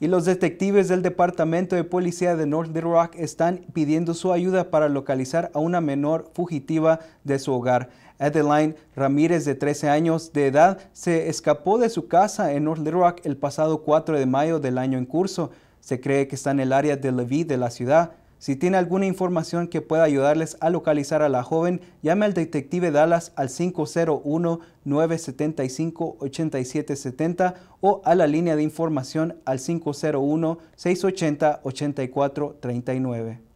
Y los detectives del Departamento de Policía de North Little Rock están pidiendo su ayuda para localizar a una menor fugitiva de su hogar. Adeline Ramírez, de 13 años de edad, se escapó de su casa en North Little Rock el pasado 4 de mayo del año en curso. Se cree que está en el área de Levy de la ciudad. Si tiene alguna información que pueda ayudarles a localizar a la joven, llame al detective Dallas al 501-975-8770 o a la línea de información al 501-680-8439.